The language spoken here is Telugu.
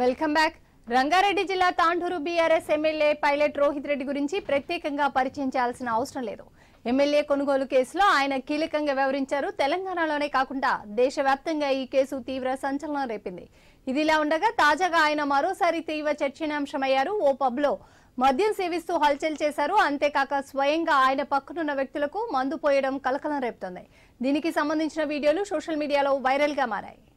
వెల్కమ్ బ్యాక్ రంగారెడ్డి జిల్లా తాండూరు బీఆర్ఎస్ ఎమ్మెల్యే పైలట్ రోహిత్ రెడ్డి గురించి ప్రత్యేకంగా పరిచయం చేయాల్సిన అవసరం లేదు ఎమ్మెల్యే కొనుగోలు కేసులో ఆయన కీలకంగా వివరించారు తెలంగాణలోనే కాకుండా దేశవ్యాప్తంగా ఈ కేసు తీవ్ర సంచలనం రేపింది ఇదిలా ఉండగా తాజాగా ఆయన మరోసారి తీవ్ర చర్చనీయాంశమయ్యారు ఓ పబ్లో మద్యం సేవిస్తూ హల్చల్ చేశారు అంతేకాక స్వయంగా ఆయన పక్కనున్న వ్యక్తులకు మందు పోయడం కలకలం రేపుతోంది దీనికి సంబంధించిన వీడియోలు సోషల్ మీడియాలో వైరల్గా మారాయి